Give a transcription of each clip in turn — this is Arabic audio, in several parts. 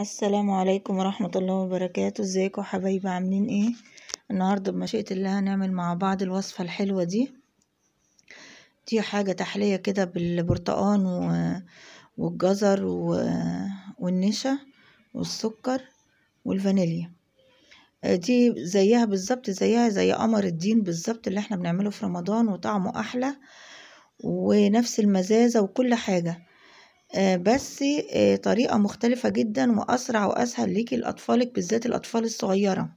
السلام عليكم ورحمة الله وبركاته ازيكم حبايبي عاملين ايه النهاردة بمشيئة الله هنعمل مع بعض الوصفة الحلوة دي دي حاجة تحلية كده بالبرتقان و... والجزر و... والنشا والسكر والفانيليا دي زيها بالظبط زيها زي قمر الدين بالظبط اللي احنا بنعمله في رمضان وطعمه احلى ونفس المزازة وكل حاجة آه، بس آه، طريقة مختلفة جدا وأسرع وأسهل ليكي لأطفالك بالذات الأطفال الصغيرة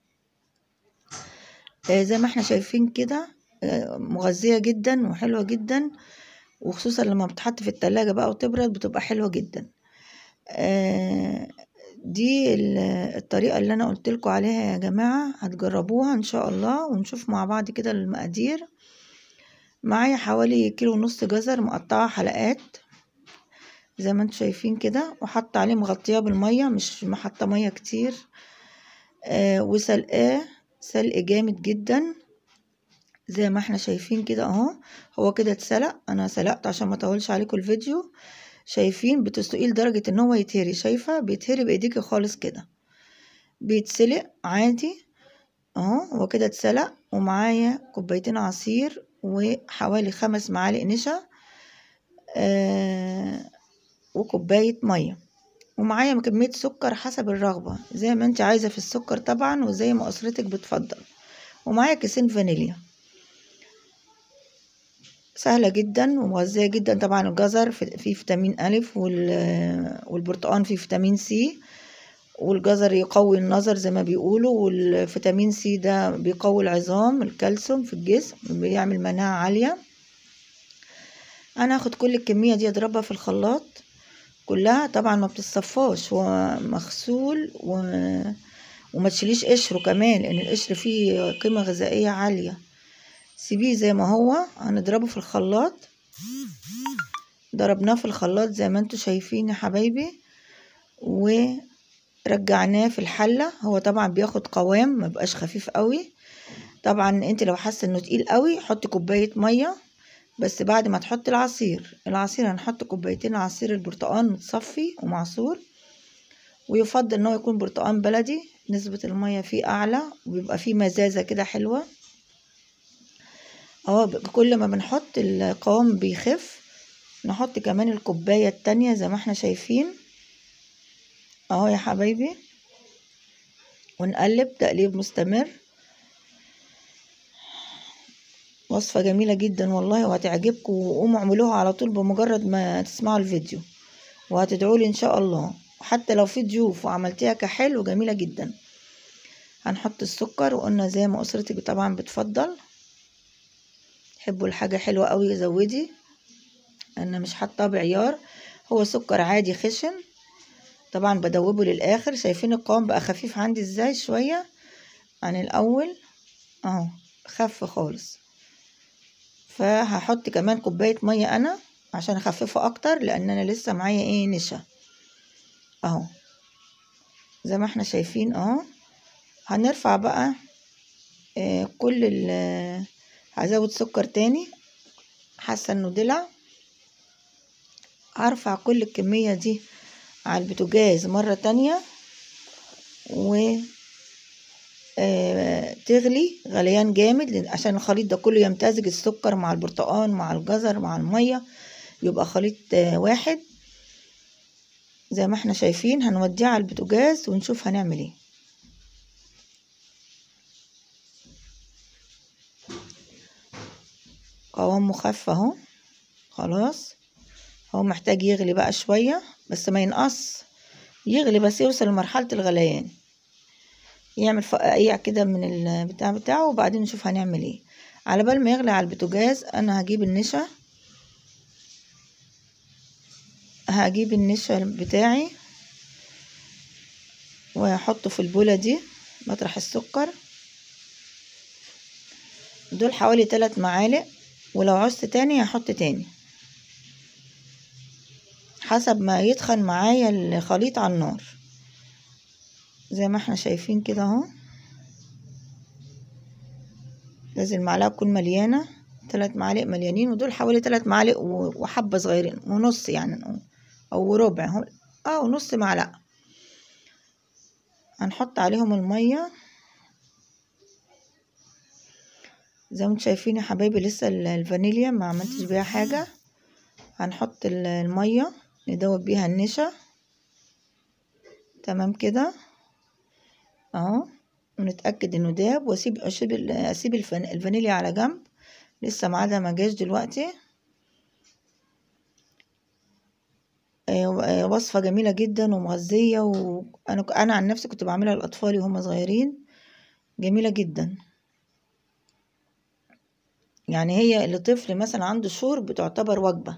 آه، زي ما احنا شايفين كده مغذية جدا وحلوة جدا وخصوصا لما بتحط في التلاجة بقى وتبرد بتبقى حلوة جدا دي الطريقة اللي أنا قلتلكوا عليها يا جماعة هتجربوها إن شاء الله ونشوف مع بعض كده المقادير معايا حوالي كيلو ونص جزر مقطعة حلقات زي ما انتم شايفين كده وحاطه عليه مغطياه بالميه مش محطه ميه كتير آه وسلقاه سلق جامد جدا زي ما احنا شايفين كده اهو هو كده اتسلق انا سلقت عشان ما اطولش عليكم الفيديو شايفين بتسلقيه لدرجه ان هو يتهري شايفه بيتهري بايديكي خالص كده بيتسلق عادي اهو هو كده اتسلق ومعايا كوبايتين عصير وحوالي خمس معالق نشا آه وكوباية مية ومعايا كمية سكر حسب الرغبة زي ما انت عايزة في السكر طبعا وزي ما أسرتك بتفضل ومعايا كيسين فانيليا سهلة جدا ومغذية جدا طبعا الجزر فيه فيتامين ألف والبرتقان فيه فيتامين سي والجزر يقوي النظر زي ما بيقولوا والفيتامين سي ده بيقوي العظام الكالسيوم في الجسم بيعمل مناعة عالية انا هاخد كل الكمية دي اضربها في الخلاط كلها طبعا ما بتصفاش هو مغسول و... وما تشليش قشره كمان لان القشر فيه قيمه غذائيه عاليه سيبيه زي ما هو هنضربه في الخلاط ضربناه في الخلاط زي ما انتوا شايفين يا حبايبي ورجعناه في الحله هو طبعا بياخد قوام بقاش خفيف قوي طبعا انت لو حاسه انه تقيل قوي حطي كوبايه ميه بس بعد ما تحط العصير العصير هنحط كوبايتين عصير البرتقال متصفي ومعصور ويفضل ان هو يكون برتقال بلدي نسبة المية فيه اعلى وبيبقى فيه مزازة كده حلوة اهو كل ما بنحط القوام بيخف نحط كمان الكوباية التانية زي ما احنا شايفين اهو يا حبايبي ونقلب تقليب مستمر وصفة جميلة جدا والله وهتعجبكم وقوموا اعملوها على طول بمجرد ما تسمعوا الفيديو وهتدعولي ان شاء الله حتى لو في ضيوف وعملتيها كحلو جميلة جدا هنحط السكر وقلنا زي ما اسرتك طبعا بتفضل تحبوا الحاجة حلوة قوي زودي انا مش حاطاه بعيار هو سكر عادي خشن طبعا بدوبه للاخر شايفين القوام بقى خفيف عندي ازاي شوية عن الاول اهو خف خالص فهحط كمان كوباية مية أنا عشان أخففه أكتر لأن أنا لسه معايا إيه نشا أهو زي ما احنا شايفين أهو هنرفع بقى آه كل ال هزود سكر تاني حاسة إنه دلع هرفع كل الكمية دي على البوتاجاز مرة تانية و آه، تغلي غليان جامد عشان الخليط ده كله يمتزج السكر مع البرتقان مع الجزر مع المية يبقى خليط آه، واحد زي ما احنا شايفين هنوديه على البوتاجاز ونشوف هنعمل ايه قوام مخف اهو خلاص هو محتاج يغلي بقى شوية بس ما ينقص يغلي بس يوصل لمرحلة الغليان يعمل فقاقيع كده من البتاع بتاعه وبعدين نشوف هنعمل ايه على بال ما يغلي على البوتاجاز انا هجيب النشا هجيب النشا بتاعي وهحطه في البولة دي مطرح السكر دول حوالي ثلاث معالق ولو عوزت تاني هحط تاني حسب ما يتخن معايا الخليط على النار زي ما احنا شايفين كده اهو لازم المعلقه تكون مليانه ثلاث معالق مليانين ودول حوالي ثلاث معالق وحبه صغيرين ونص يعني او ربع اه ونص معلقه هنحط عليهم الميه زي ما انتم شايفين يا حبايبي لسه الفانيليا ما عملتش بيها حاجه هنحط الميه ندوب بيها النشا تمام كده اهو ونتأكد انه داب واسيب اشيب اسيب الفانيليا على جنب لسه ميعادها ما جاش دلوقتي آه، آه، وصفة جميلة جدا ومغذية وأنا أنا عن نفسي كنت بعملها لأطفالي وهم صغيرين جميلة جدا يعني هي اللي طفل مثلا عنده شهور بتعتبر وجبة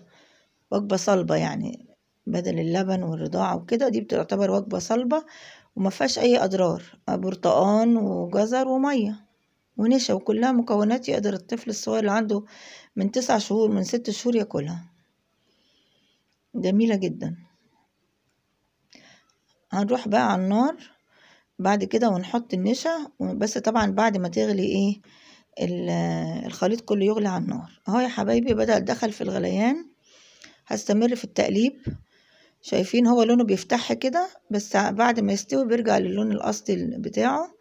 وجبة صلبة يعني بدل اللبن والرضاعة وكده دي بتعتبر وجبة صلبة وما فيهاش اي اضرار برتقان وجزر وميه ونشا وكلها مكونات يقدر الطفل الصغير اللي عنده من تسع شهور من ست شهور ياكلها جميله جدا هنروح بقى على النار بعد كده ونحط النشا بس طبعا بعد ما تغلي ايه الخليط كله يغلي على النار اهو يا حبايبي بدأ دخل في الغليان هستمر في التقليب شايفين هو لونه بيفتح كده بس بعد ما يستوي بيرجع للون الأصلي بتاعه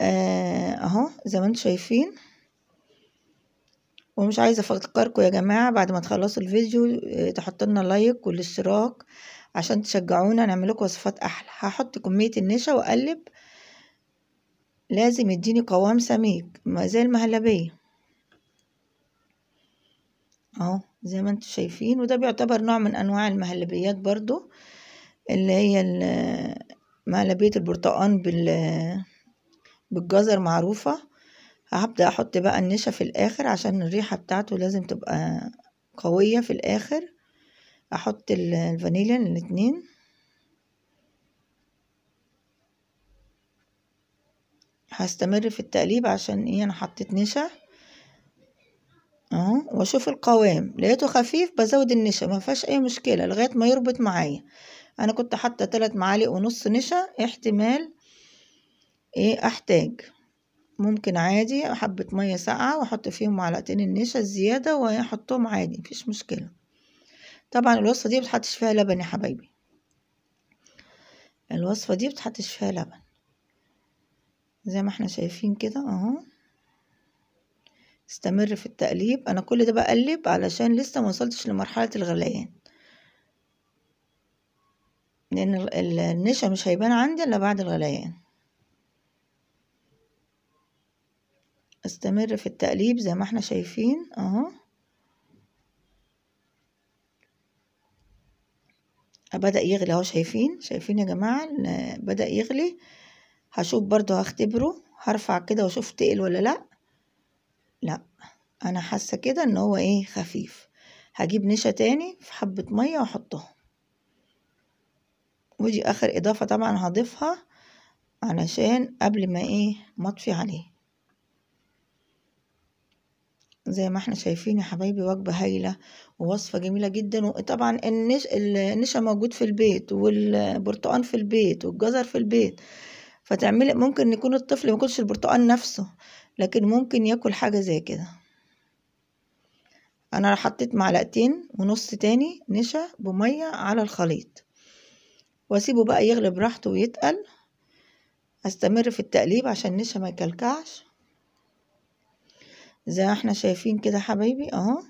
آه، اهو زي ما انتم شايفين ومش عايزه افكركم يا جماعه بعد ما تخلصوا الفيديو آه، تحط لنا لايك والاشتراك عشان تشجعونا نعمل لكم وصفات احلى هحط كميه النشا واقلب لازم يديني قوام سميك زي المهلبيه اهو زي ما انتم شايفين وده بيعتبر نوع من انواع المهلبيات برضو اللي هي مهلبية البرتقان بال بالجزر معروفة هبدأ احط بقى النشا في الاخر عشان الريحة بتاعته لازم تبقى قوية في الاخر احط الفانيليا الاتنين هستمر في التقليب عشان ايه انا حطيت نشا اهو واشوف القوام لقيته خفيف بزود النشا ما فيهاش اي مشكله لغايه ما يربط معايا انا كنت حاطه 3 معالق ونص نشا احتمال ايه احتاج ممكن عادي حبه ميه ساقعه واحط فيهم معلقتين النشا الزياده واحطهم عادي مفيش مشكله طبعا الوصفه دي بتحطش فيها لبن يا حبايبي الوصفه دي بتحطش فيها لبن زي ما احنا شايفين كده اهو استمر في التقليب انا كل ده بقلب علشان لسه ما وصلتش لمرحله الغليان لان النشا مش هيبان عندي الا بعد الغليان استمر في التقليب زي ما احنا شايفين اهو بدأ يغلي اهو شايفين شايفين يا جماعة بدأ يغلي هشوف برضو هختبره هرفع كده واشوف تقل ولا لا لا انا حاسه كده ان هو ايه خفيف هجيب نشا تاني في حبه ميه واحطها ودي اخر اضافه طبعا هضيفها علشان قبل ما ايه مطفي عليه زي ما احنا شايفين يا حبايبي وجبه هايله ووصفه جميله جدا وطبعا النش النشا موجود في البيت والبرتقال في البيت والجزر في البيت فتعملي ممكن يكون الطفل ما يكونش البرتقال نفسه لكن ممكن ياكل حاجة زي كده انا حطيت معلقتين ونص تاني نشا بمية على الخليط واسيبه بقى يغلب راحته ويتقل استمر في التقليب عشان النشا ما يكلكعش زي ما احنا شايفين كده حبايبي اهو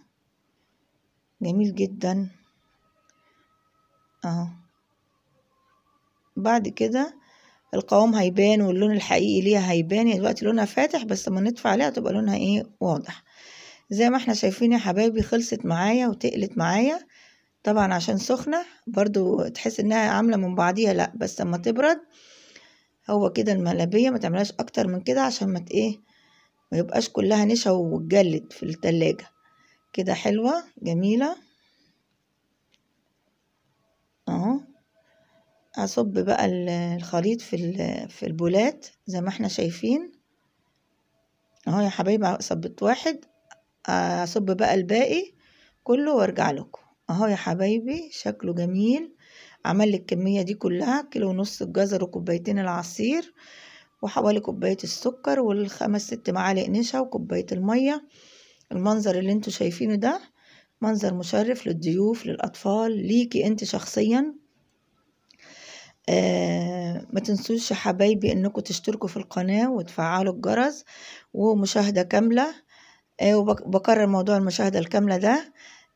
جميل جدا اهو بعد كده القوام هيبان واللون الحقيقي ليها هيبان هي دلوقتي لونها فاتح بس لما ندفع عليها تبقى لونها ايه واضح زي ما احنا شايفين يا حبايبي خلصت معايا وتقلت معايا طبعا عشان سخنة برضو تحس انها عاملة من بعضيها لا بس لما تبرد هو كده الملابية ما تعملهاش اكتر من كده عشان ما ايه ما يبقاش كلها نشا وتجلد في التلاجة كده حلوة جميلة اهو أصب بقى الخليط في في البولات زي ما احنا شايفين اهو يا حبايبي صبت واحد أصب بقى الباقي كله وارجع لكم اهو يا حبايبي شكله جميل عمل لي الكمية دي كلها كيلو ونص الجزر وكوبايتين العصير وحوالي كوباية السكر والخمس ست معالق نشا وكوباية المية المنظر اللي انتوا شايفينه ده منظر مشرف للضيوف للأطفال ليكي انت شخصيا آه، ما تنسوش يا حبايبي انكم تشتركوا في القناة وتفعلوا الجرس ومشاهدة كاملة آه، وبكرر موضوع المشاهدة الكاملة ده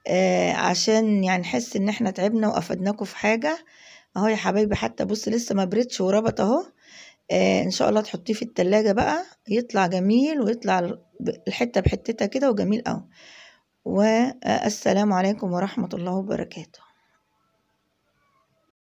آه، عشان يعني نحس ان احنا تعبنا وافدناكم في حاجة اهو يا حبايبي حتى بص لسه ما بردش وربط اهو ان شاء الله تحطيه في التلاجة بقى يطلع جميل ويطلع الحتة بحتتها كده وجميل قوي والسلام عليكم ورحمة الله وبركاته